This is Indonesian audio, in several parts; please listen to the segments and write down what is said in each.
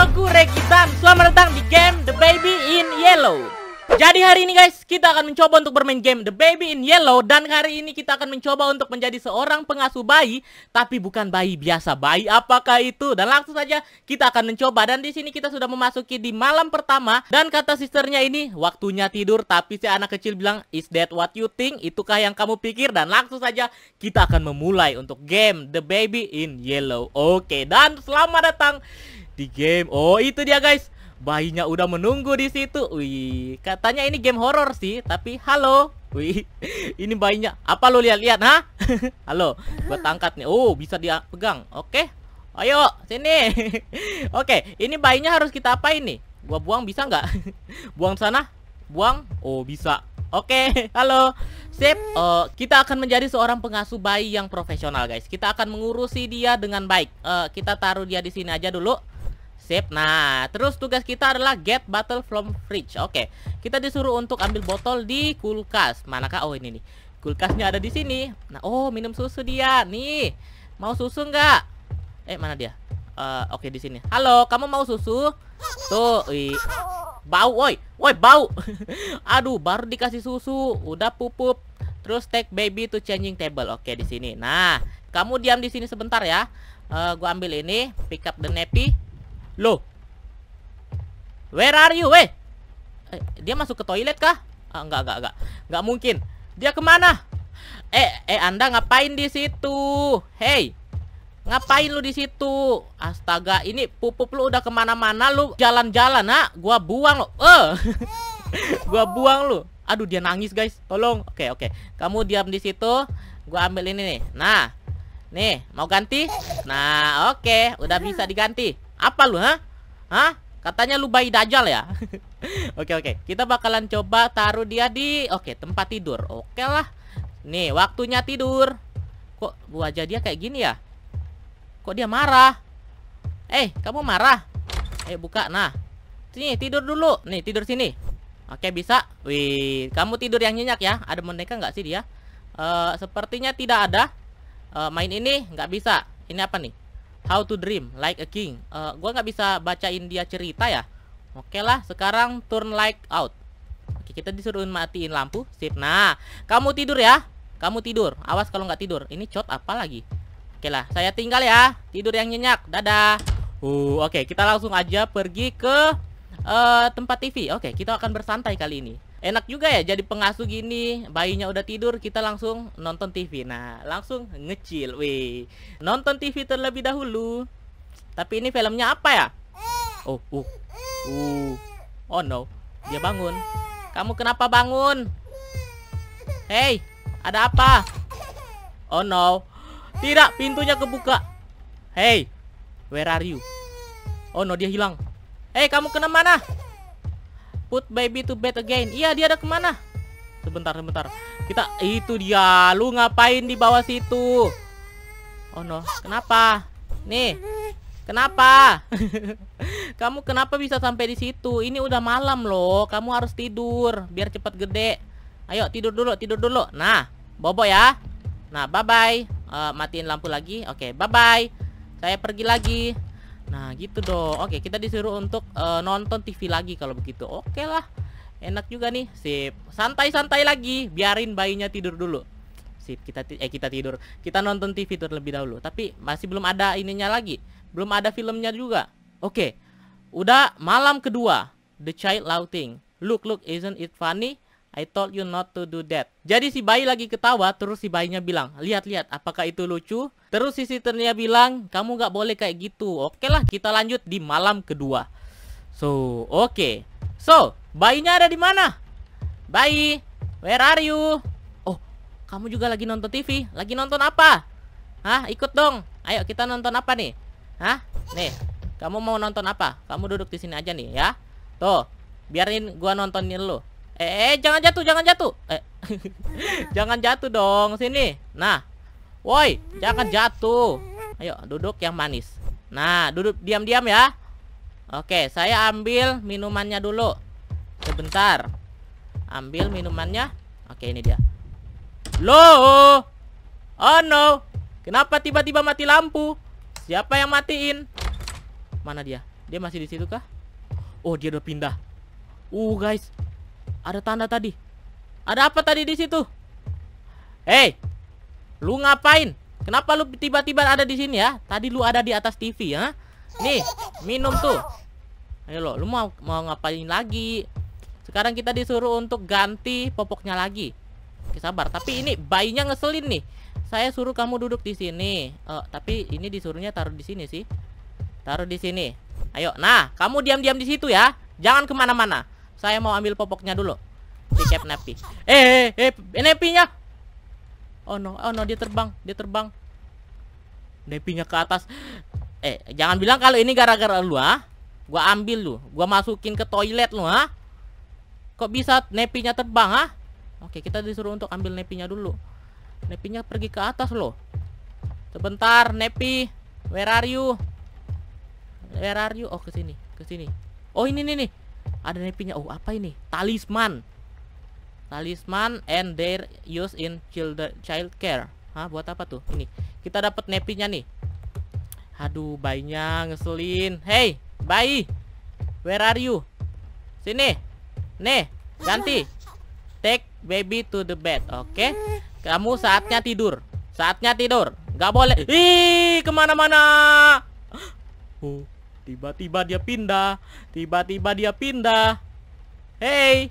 aku Rekitan Selamat datang di game The Baby in Yellow Jadi hari ini guys, kita akan mencoba untuk bermain game The Baby in Yellow Dan hari ini kita akan mencoba untuk menjadi seorang pengasuh bayi Tapi bukan bayi biasa, bayi apakah itu? Dan langsung saja kita akan mencoba Dan di sini kita sudah memasuki di malam pertama Dan kata sisternya ini, waktunya tidur Tapi si anak kecil bilang, is that what you think? Itukah yang kamu pikir? Dan langsung saja kita akan memulai untuk game The Baby in Yellow Oke, dan selamat datang di game. Oh, itu dia guys. Bayinya udah menunggu di situ. Wih, katanya ini game horor sih, tapi halo. Wih, ini bayinya. Apa lu lihat-lihat, ha? halo, gua tangkat nih. Oh, bisa dia pegang. Oke. Ayo, sini. Oke, ini bayinya harus kita apa ini Gua buang bisa nggak? buang sana. Buang. Oh, bisa. Oke, halo. Sip, uh, kita akan menjadi seorang pengasuh bayi yang profesional, guys. Kita akan mengurusi dia dengan baik. Uh, kita taruh dia di sini aja dulu. Sip. Nah, terus tugas kita adalah get bottle from fridge. Oke. Kita disuruh untuk ambil botol di kulkas. Manakah? Oh, ini nih. Kulkasnya ada di sini. Nah, oh, minum susu dia. Nih. Mau susu nggak? Eh, mana dia? Uh, oke okay, di sini. Halo, kamu mau susu? Tuh, wih. Bau, woi. Woi, bau. Aduh, baru dikasih susu, udah pupup. Terus take baby to changing table. Oke, okay, di sini. Nah, kamu diam di sini sebentar ya. Uh, gua ambil ini, pick up the nappy. Loh. Where are you, weh? Eh, dia masuk ke toilet kah? Ah, enggak, enggak, enggak. Enggak mungkin. Dia kemana? Eh, eh, Anda ngapain di situ? Hey, ngapain lu di situ? Astaga, ini pupuk lu udah kemana-mana, lu jalan-jalan, ha? Ah. Gua buang lu Eh, gua buang lu. Aduh, dia nangis, guys. Tolong. Oke, oke. Kamu diam di situ. Gua ambil ini nih. Nah, nih, mau ganti? Nah, oke, udah bisa diganti. Apa lu, ha? Hah? Katanya lu bayi dajal ya? Oke, oke. Kita bakalan coba taruh dia di oke, tempat tidur. Oke lah. Nih, waktunya tidur. Kok wajah dia kayak gini ya? Kok dia marah? Eh, kamu marah? Eh, buka. Nah. Sini, tidur dulu. Nih, tidur sini. Oke, bisa. Wih, kamu tidur yang nyenyak ya. Ada boneka nggak sih dia? Uh, sepertinya tidak ada. Uh, main ini nggak bisa. Ini apa nih? How to Dream Like a King. Uh, gua nggak bisa bacain dia cerita ya. Oke okay lah, sekarang turn light out. okay, kita disuruh matiin lampu. Sip. Nah, kamu tidur ya. Kamu tidur. Awas kalau nggak tidur. Ini cot apa lagi? Oke okay lah, saya tinggal ya. Tidur yang nyenyak. Dadah. Uh, oke, okay, kita langsung aja pergi ke uh, tempat TV. Oke, okay, kita akan bersantai kali ini enak juga ya jadi pengasuh gini bayinya udah tidur kita langsung nonton TV nah langsung ngecil wih nonton TV terlebih dahulu tapi ini filmnya apa ya oh uh uh oh no dia bangun kamu kenapa bangun hey ada apa oh no tidak pintunya kebuka hey where are you oh no dia hilang hey kamu kena mana Put baby to bed again. Iya, dia ada kemana? Sebentar, sebentar. Kita itu dia. Lu ngapain di bawah situ? Oh no, kenapa? Nih. Kenapa? Kamu kenapa bisa sampai di situ? Ini udah malam loh. Kamu harus tidur biar cepat gede. Ayo tidur dulu, tidur dulu. Nah, bobo ya. Nah, bye bye. Uh, matiin lampu lagi. Oke, okay, bye bye. Saya pergi lagi. Nah gitu dong. Oke kita disuruh untuk uh, nonton TV lagi kalau begitu. Oke lah. Enak juga nih. Sip. Santai-santai lagi. Biarin bayinya tidur dulu. Sip. Kita eh kita tidur. Kita nonton TV terlebih dahulu. Tapi masih belum ada ininya lagi. Belum ada filmnya juga. Oke. Udah malam kedua. The Child Louting. Look, look, isn't it funny? I told you not to do that. Jadi si bayi lagi ketawa, terus si bayinya bilang, lihat-lihat, apakah itu lucu? Terus si sisternya bilang, kamu nggak boleh kayak gitu. Oke lah, kita lanjut di malam kedua. So, oke. Okay. So, bayinya ada di mana? Bayi, where are you? Oh, kamu juga lagi nonton TV? Lagi nonton apa? Hah, ikut dong. Ayo kita nonton apa nih? Hah? Nih, kamu mau nonton apa? Kamu duduk di sini aja nih ya. Tuh, biarin gua nontonin lu. Eh, jangan jatuh, jangan jatuh. Eh. jangan jatuh dong, sini. Nah. Woi, jangan jatuh. Ayo, duduk yang manis. Nah, duduk diam-diam ya. Oke, saya ambil minumannya dulu. Sebentar. Ambil minumannya. Oke, ini dia. Loh. Oh no. Kenapa tiba-tiba mati lampu? Siapa yang matiin? Mana dia? Dia masih di situ kah? Oh, dia udah pindah. Uh, guys, ada tanda tadi. Ada apa tadi di situ? Hei, lu ngapain? Kenapa lu tiba-tiba ada di sini ya? Tadi lu ada di atas TV ya? Nih, minum tuh. Ayo lo, lu mau mau ngapain lagi? Sekarang kita disuruh untuk ganti popoknya lagi. Oke, sabar. Tapi ini bayinya ngeselin nih. Saya suruh kamu duduk di sini. Oh, tapi ini disuruhnya taruh di sini sih. Taruh di sini. Ayo, nah, kamu diam-diam di situ ya. Jangan kemana-mana. Saya mau ambil popoknya dulu. di cap napi Eh, eh, eh, eh, eh nya Oh no, oh no, dia terbang, dia terbang. nya ke atas. Eh, jangan bilang kalau ini gara-gara lu, ah. Gua ambil lu, gua masukin ke toilet lu, ah. Kok bisa nya terbang, ah? Oke, kita disuruh untuk ambil nya dulu. nya pergi ke atas loh. Sebentar, napi Where are you? Where are you? Oh, ke sini, ke sini. Oh, ini nih nih. Ada nepinya. Oh, apa ini? Talisman. Talisman and their use in child child care. Hah, buat apa tuh? Ini. Kita dapat nepinya nih. Aduh, bayinya ngeselin. Hey, bayi. Where are you? Sini. Nih, ganti. Take baby to the bed, oke? Okay? Kamu saatnya tidur. Saatnya tidur. Gak boleh. Ih, kemana-mana. Oh. Tiba-tiba dia pindah. Tiba-tiba dia pindah. Hey,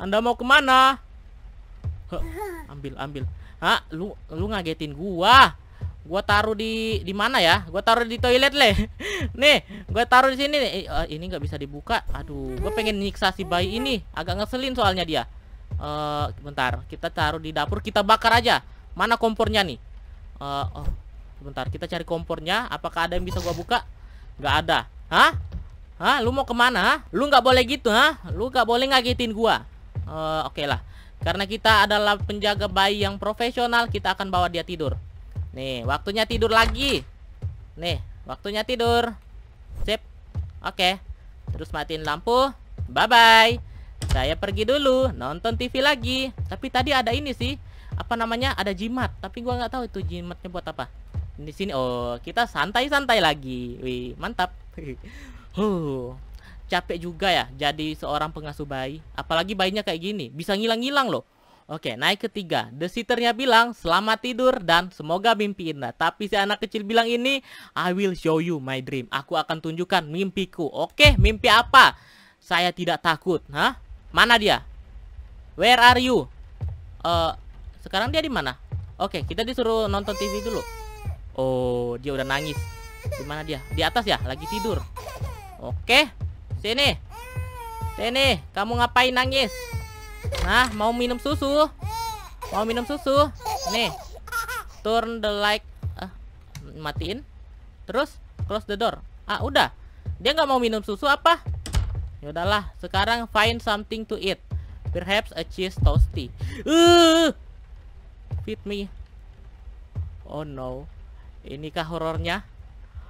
Anda mau kemana? ambil, ambil. Hah, lu lu ngagetin gua. Gua taruh di di mana ya? Gua taruh di toilet leh. Nih, gua taruh di sini nih. Eh, eh, ini nggak bisa dibuka. Aduh, gua pengen nyiksa si bayi ini. Agak ngeselin soalnya dia. Eh, bentar. Kita taruh di dapur, kita bakar aja. Mana kompornya nih? Eh, oh, bentar. Kita cari kompornya. Apakah ada yang bisa gua buka? Nggak ada. Hah? Hah? Lu mau kemana? Hah? Lu nggak boleh gitu, hah? Lu nggak boleh ngagetin gua. Uh, Oke okay lah. Karena kita adalah penjaga bayi yang profesional, kita akan bawa dia tidur. Nih, waktunya tidur lagi. Nih, waktunya tidur. Sip. Oke. Okay. Terus matiin lampu. Bye-bye. Saya pergi dulu, nonton TV lagi. Tapi tadi ada ini sih. Apa namanya? Ada jimat. Tapi gua nggak tahu itu jimatnya buat apa di sini oh kita santai-santai lagi wih mantap huh capek juga ya jadi seorang pengasuh bayi apalagi bayinya kayak gini bisa ngilang-ngilang loh Oke, naik ketiga. The sitternya bilang, selamat tidur dan semoga mimpi indah. Tapi si anak kecil bilang ini, I will show you my dream. Aku akan tunjukkan mimpiku. Oke, mimpi apa? Saya tidak takut. Hah? Mana dia? Where are you? Uh, sekarang dia di mana? Oke, kita disuruh nonton TV dulu. Oh, dia udah nangis. Di mana dia? Di atas ya, lagi tidur. Oke. Sini. Sini, kamu ngapain nangis? Nah, mau minum susu? Mau minum susu? Nih. Turn the light. uh, matiin. Terus close the door. Ah, udah. Dia nggak mau minum susu apa? Ya udahlah, sekarang find something to eat. Perhaps a cheese toasty. Uh, feed me. Oh no. Inikah horornya?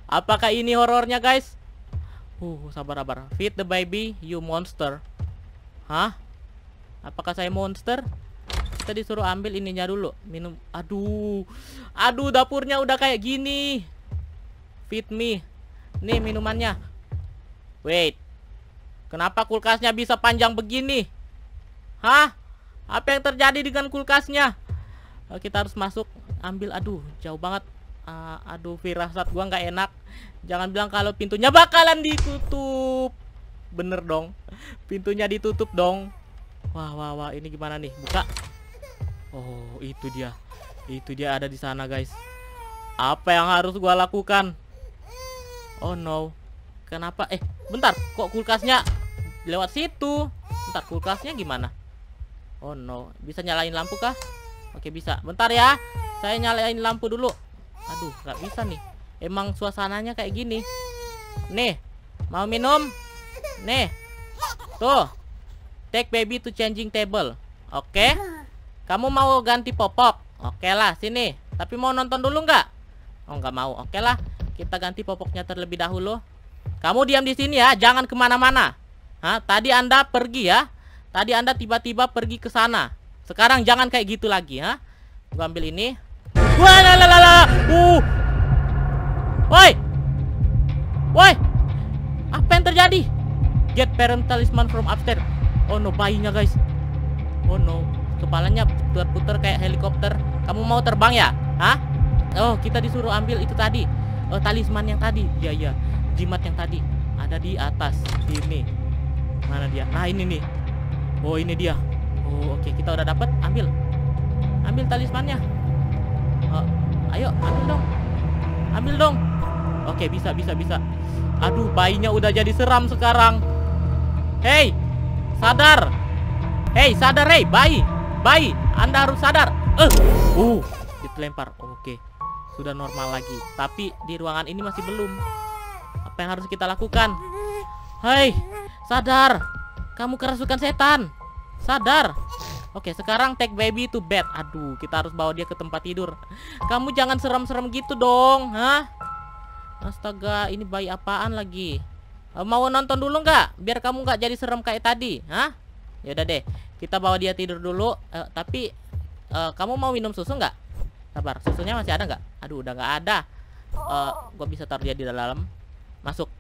Apakah ini horornya, guys? Uh, sabar-sabar. Feed the baby, you monster. Hah? Apakah saya monster? Kita disuruh ambil ininya dulu. Minum. Aduh. Aduh, dapurnya udah kayak gini. Feed me. Nih minumannya. Wait. Kenapa kulkasnya bisa panjang begini? Hah? Apa yang terjadi dengan kulkasnya? Eh, kita harus masuk. Ambil. Aduh, jauh banget uh, aduh firasat gua nggak enak jangan bilang kalau pintunya bakalan ditutup bener dong pintunya ditutup dong wah wah wah ini gimana nih buka oh itu dia itu dia ada di sana guys apa yang harus gua lakukan oh no kenapa eh bentar kok kulkasnya lewat situ bentar kulkasnya gimana oh no bisa nyalain lampu kah oke bisa bentar ya saya nyalain lampu dulu Aduh, nggak bisa nih. Emang suasananya kayak gini. Nih, mau minum? Nih. Tuh. Take baby to changing table. Oke. Kamu mau ganti popok? Oke lah, sini. Tapi mau nonton dulu nggak? Oh, nggak mau. Oke lah. Kita ganti popoknya terlebih dahulu. Kamu diam di sini ya, jangan kemana-mana. Hah, tadi Anda pergi ya. Tadi Anda tiba-tiba pergi ke sana. Sekarang jangan kayak gitu lagi, ya. Gua ambil ini. Wah, la Uh. Woi. Woi. Apa yang terjadi? Get parent talisman from upstairs. Oh no, bayinya guys. Oh no, kepalanya berputar kayak helikopter. Kamu mau terbang ya? Hah? Oh, kita disuruh ambil itu tadi. Oh, talisman yang tadi. Iya, iya. Jimat yang tadi ada di atas sini. Mana dia? Nah, ini nih. Oh, ini dia. Oh, oke, okay. kita udah dapat. Ambil. Ambil talismannya uh, ayo ambil dong ambil dong oke bisa bisa bisa aduh bayinya udah jadi seram sekarang hey sadar hey sadar hei bayi bayi anda harus sadar eh, uh, uh dilempar oke okay. sudah normal lagi tapi di ruangan ini masih belum apa yang harus kita lakukan hei sadar kamu kerasukan setan sadar Oke, sekarang take baby to bed. Aduh, kita harus bawa dia ke tempat tidur. Kamu jangan serem-serem gitu dong, hah? Astaga, ini bayi apaan lagi? Eh, mau nonton dulu nggak? Biar kamu nggak jadi serem kayak tadi, hah? Ya udah deh, kita bawa dia tidur dulu. Uh, tapi uh, kamu mau minum susu nggak? Sabar, susunya masih ada nggak? Aduh, udah nggak ada. Uh, Gue bisa taruh dia di dalam. Masuk,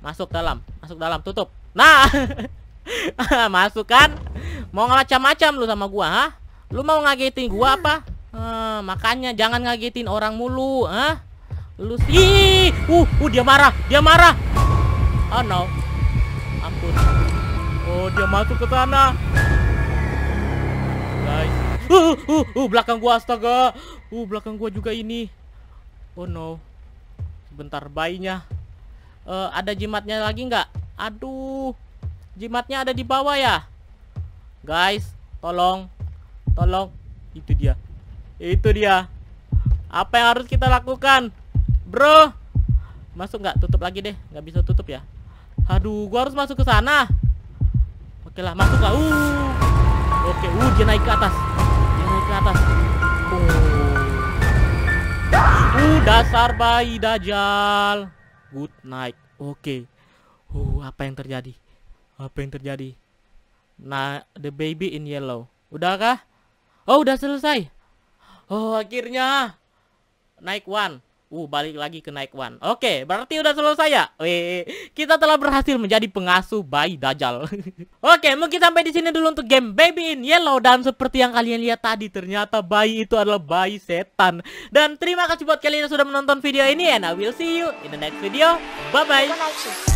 masuk dalam, masuk dalam, tutup. Nah. Masuk kan? Mau ngelacam-macam lu sama gua, ha? Lu mau ngagetin gua apa? Uh, makanya jangan ngagetin orang mulu, ha? Lu sih, uh, uh dia marah, dia marah. Oh no. Ampun. Oh, dia masuk ke sana. Guys. Uh, uh, uh, uh belakang gua astaga. Uh, belakang gua juga ini. Oh no. Sebentar bayinya. Uh, ada jimatnya lagi nggak? Aduh jimatnya ada di bawah ya guys tolong tolong itu dia itu dia apa yang harus kita lakukan bro masuk nggak tutup lagi deh nggak bisa tutup ya aduh gua harus masuk ke sana oke lah masuk lah uh oke uh dia naik ke atas dia naik ke atas uh, uh dasar bayi dajal good night oke uh apa yang terjadi apa yang terjadi? Nah, the baby in yellow. Udahkah? Oh, udah selesai. Oh, akhirnya. Naik one. Uh, balik lagi ke naik one. Oke, okay, berarti udah selesai ya? Weh, kita telah berhasil menjadi pengasuh bayi dajal. Oke, okay, mungkin sampai di sini dulu untuk game Baby in Yellow. Dan seperti yang kalian lihat tadi, ternyata bayi itu adalah bayi setan. Dan terima kasih buat kalian yang sudah menonton video ini. And I will see you in the next video. Bye-bye.